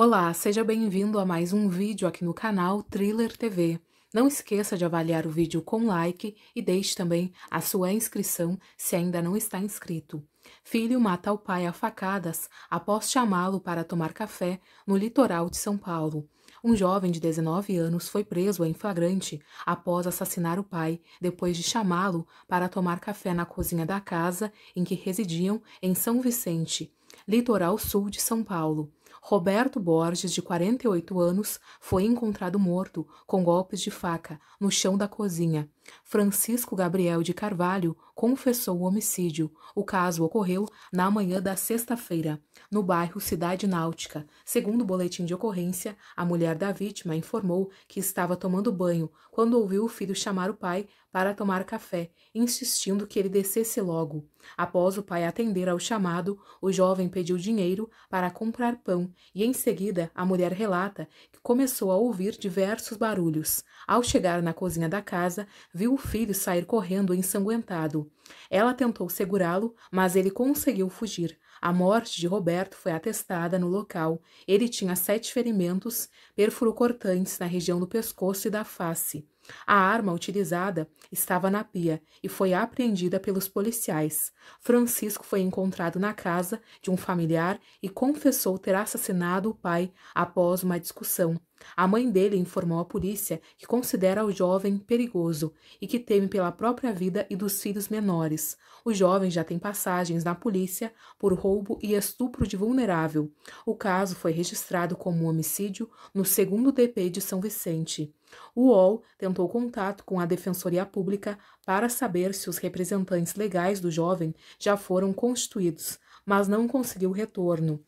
Olá, seja bem-vindo a mais um vídeo aqui no canal Thriller TV. Não esqueça de avaliar o vídeo com like e deixe também a sua inscrição se ainda não está inscrito. Filho mata o pai a facadas após chamá-lo para tomar café no litoral de São Paulo. Um jovem de 19 anos foi preso em flagrante após assassinar o pai, depois de chamá-lo para tomar café na cozinha da casa em que residiam em São Vicente, litoral sul de São Paulo. Roberto Borges, de 48 anos, foi encontrado morto com golpes de faca no chão da cozinha, Francisco Gabriel de Carvalho confessou o homicídio. O caso ocorreu na manhã da sexta-feira, no bairro Cidade Náutica. Segundo o boletim de ocorrência, a mulher da vítima informou que estava tomando banho quando ouviu o filho chamar o pai para tomar café, insistindo que ele descesse logo. Após o pai atender ao chamado, o jovem pediu dinheiro para comprar pão e, em seguida, a mulher relata que começou a ouvir diversos barulhos. Ao chegar na cozinha da casa, viu o filho sair correndo ensanguentado. Ela tentou segurá-lo, mas ele conseguiu fugir. A morte de Roberto foi atestada no local. Ele tinha sete ferimentos, perfuro cortantes na região do pescoço e da face. A arma utilizada estava na pia e foi apreendida pelos policiais. Francisco foi encontrado na casa de um familiar e confessou ter assassinado o pai após uma discussão. A mãe dele informou à polícia que considera o jovem perigoso e que teme pela própria vida e dos filhos menores. O jovem já tem passagens na polícia por roubo e estupro de vulnerável. O caso foi registrado como homicídio no segundo DP de São Vicente. O UOL tentou contato com a Defensoria Pública para saber se os representantes legais do jovem já foram constituídos, mas não conseguiu retorno.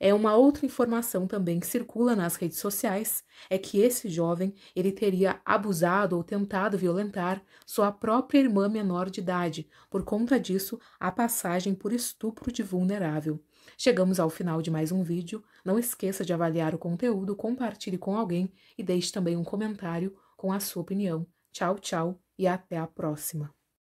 É uma outra informação também que circula nas redes sociais é que esse jovem ele teria abusado ou tentado violentar sua própria irmã menor de idade, por conta disso, a passagem por estupro de vulnerável. Chegamos ao final de mais um vídeo. Não esqueça de avaliar o conteúdo, compartilhe com alguém e deixe também um comentário com a sua opinião. Tchau, tchau e até a próxima.